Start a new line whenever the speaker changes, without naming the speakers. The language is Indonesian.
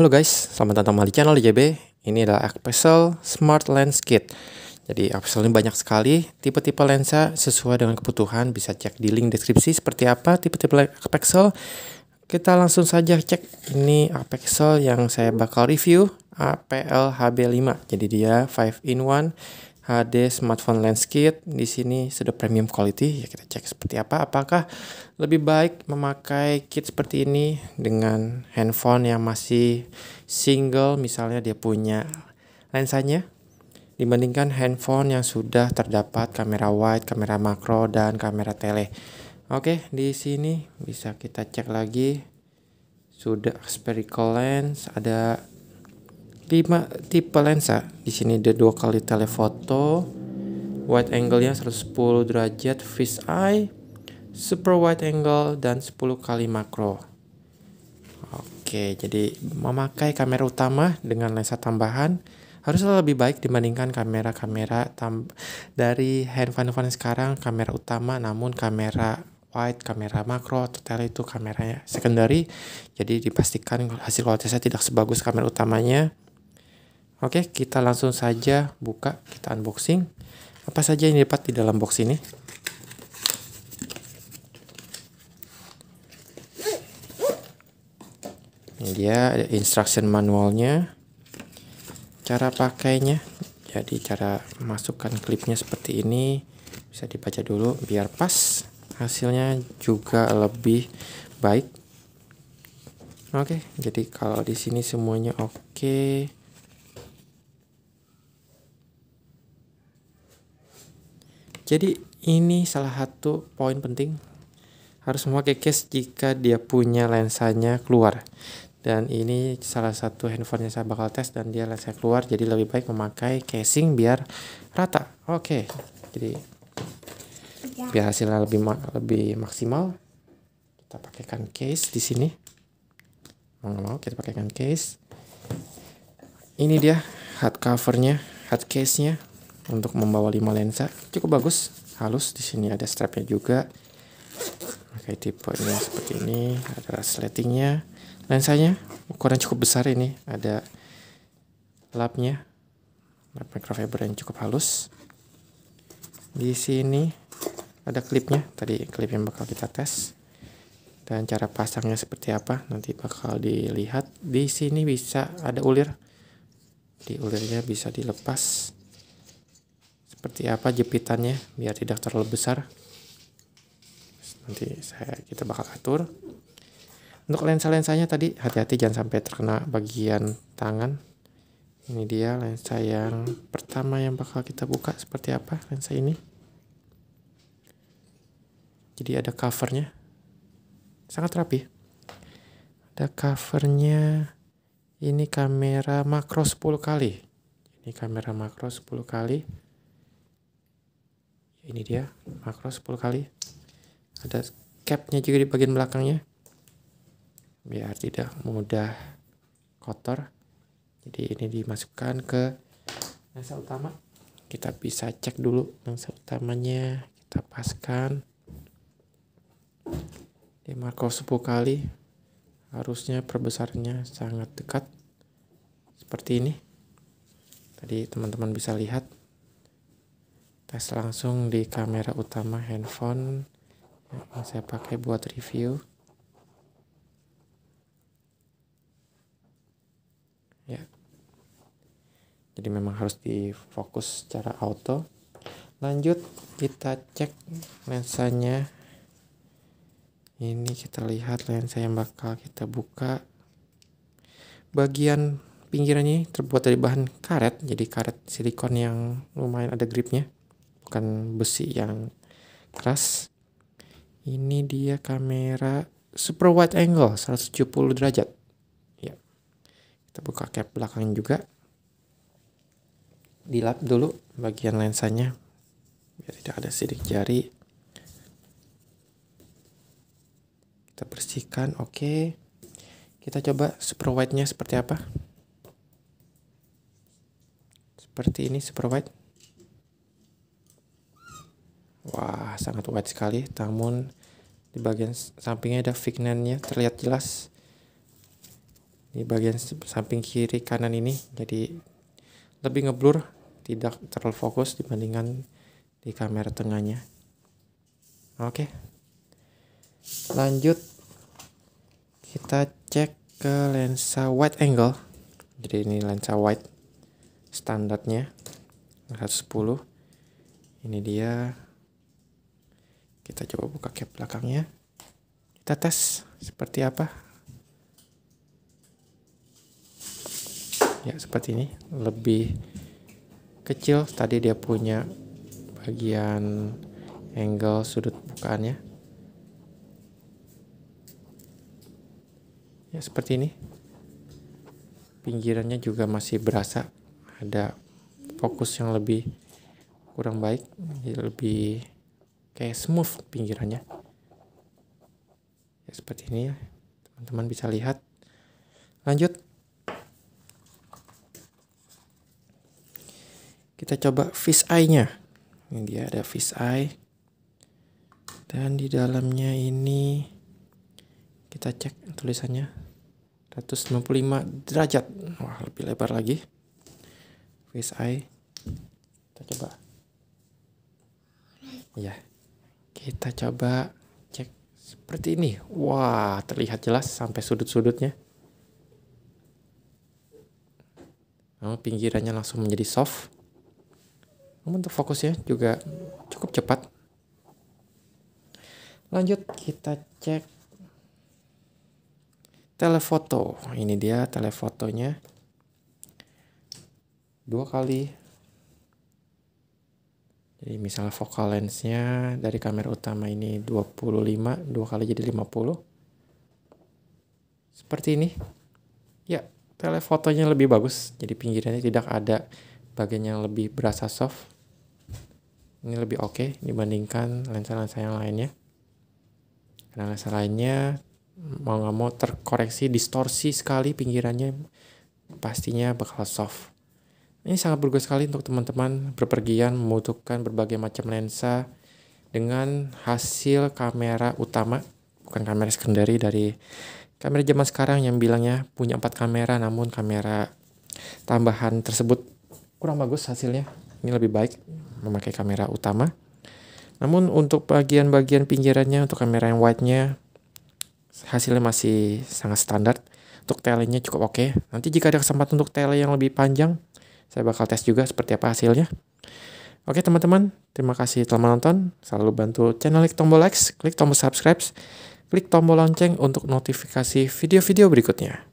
Halo guys, selamat datang kembali di channel DJB. Ini adalah apexel Smart Lens Kit. Jadi apexel ini banyak sekali tipe-tipe lensa sesuai dengan kebutuhan. Bisa cek di link deskripsi seperti apa tipe-tipe apexel Kita langsung saja cek ini apexel yang saya bakal review APL HB5. Jadi dia 5 in 1 HD smartphone lens kit di sini sudah premium quality ya kita cek seperti apa apakah lebih baik memakai kit seperti ini dengan handphone yang masih single misalnya dia punya lensanya dibandingkan handphone yang sudah terdapat kamera wide, kamera makro dan kamera tele. Oke, di sini bisa kita cek lagi sudah spherical lens, ada 5 tipe lensa. Di sini ada dua kali telefoto, wide angle-nya 110 derajat fish eye, super wide angle dan 10 kali makro. Oke, jadi memakai kamera utama dengan lensa tambahan haruslah lebih baik dibandingkan kamera-kamera dari handphone-handphone sekarang kamera utama namun kamera wide, kamera makro, atau tele itu kameranya secondary. Jadi dipastikan hasil kualitasnya tidak sebagus kamera utamanya. Oke, kita langsung saja buka, kita unboxing. Apa saja yang dapat di dalam box ini? Ini dia ada instruction manualnya. Cara pakainya. Jadi cara masukkan klipnya seperti ini. Bisa dibaca dulu biar pas. Hasilnya juga lebih baik. Oke, jadi kalau di sini semuanya oke. Okay. Jadi ini salah satu poin penting harus memakai case jika dia punya lensanya keluar. Dan ini salah satu handphonenya saya bakal tes dan dia lensa keluar jadi lebih baik memakai casing biar rata. Oke. Okay. Jadi iya. biar hasilnya lebih ma lebih maksimal kita pakaikan case di sini. Mau nggak mau kita pakaikan case. Ini dia hard covernya, hard case-nya untuk membawa 5 lensa cukup bagus halus di sini ada strapnya juga pakai ini seperti ini ada sletingnya lensanya ukuran cukup besar ini ada lapnya lap microfiber yang cukup halus di sini ada klipnya tadi klip yang bakal kita tes dan cara pasangnya seperti apa nanti bakal dilihat di sini bisa ada ulir di ulirnya bisa dilepas seperti apa jepitannya biar tidak terlalu besar nanti saya kita bakal atur untuk lensa-lensanya tadi hati-hati jangan sampai terkena bagian tangan ini dia lensa yang pertama yang bakal kita buka seperti apa lensa ini jadi ada covernya sangat rapi ada covernya ini kamera makro 10 kali ini kamera makro 10 kali ini dia makro 10 kali ada capnya juga di bagian belakangnya biar tidak mudah kotor jadi ini dimasukkan ke lensa utama kita bisa cek dulu lensa utamanya kita paskan di makro 10 kali harusnya perbesarnya sangat dekat seperti ini tadi teman-teman bisa lihat tes langsung di kamera utama handphone yang saya pakai buat review ya jadi memang harus difokus secara auto lanjut kita cek lensanya ini kita lihat lensa yang bakal kita buka bagian pinggirannya terbuat dari bahan karet jadi karet silikon yang lumayan ada gripnya bukan besi yang keras ini dia kamera super wide angle 170 derajat ya kita buka cap belakang juga dilap dulu bagian lensanya biar tidak ada sidik jari kita bersihkan oke kita coba super wide nya seperti apa seperti ini super wide sangat wide sekali namun di bagian sampingnya ada fignannya terlihat jelas di bagian samping kiri kanan ini jadi lebih ngeblur tidak terlalu fokus dibandingkan di kamera tengahnya oke lanjut kita cek ke lensa wide angle jadi ini lensa wide standarnya 110 ini dia kita coba buka cap belakangnya kita tes seperti apa ya seperti ini lebih kecil tadi dia punya bagian angle sudut bukaannya ya seperti ini pinggirannya juga masih berasa ada fokus yang lebih kurang baik lebih kayak smooth pinggirannya ya, seperti ini ya teman-teman bisa lihat lanjut kita coba fish eye nya ini dia ada fish eye dan di dalamnya ini kita cek tulisannya 195 derajat wah lebih lebar lagi fish eye kita coba ya yeah. Kita coba cek seperti ini. Wah, terlihat jelas sampai sudut-sudutnya. Oh, pinggirannya langsung menjadi soft. Namun untuk fokusnya juga cukup cepat. Lanjut kita cek telefoto. Ini dia telefotonya. Dua kali jadi misal focal lensnya dari kamera utama ini 25, dua kali jadi 50. Seperti ini. Ya, telefotonya lebih bagus. Jadi pinggirannya tidak ada bagian yang lebih berasa soft. Ini lebih oke okay dibandingkan lensa-lensa yang lainnya. Karena lensa lainnya mau nggak mau terkoreksi, distorsi sekali pinggirannya pastinya bakal soft. Ini sangat berguna sekali untuk teman-teman berpergian membutuhkan berbagai macam lensa dengan hasil kamera utama, bukan kamera sekunderi dari kamera zaman sekarang yang bilangnya punya empat kamera namun kamera tambahan tersebut kurang bagus hasilnya. Ini lebih baik memakai kamera utama. Namun untuk bagian-bagian pinggirannya untuk kamera yang wide-nya hasilnya masih sangat standar. Untuk tele-nya cukup oke. Okay. Nanti jika ada kesempatan untuk tele yang lebih panjang, saya bakal tes juga seperti apa hasilnya. Oke teman-teman, terima kasih telah menonton. Selalu bantu channel klik tombol like, klik tombol subscribe, klik tombol lonceng untuk notifikasi video-video berikutnya.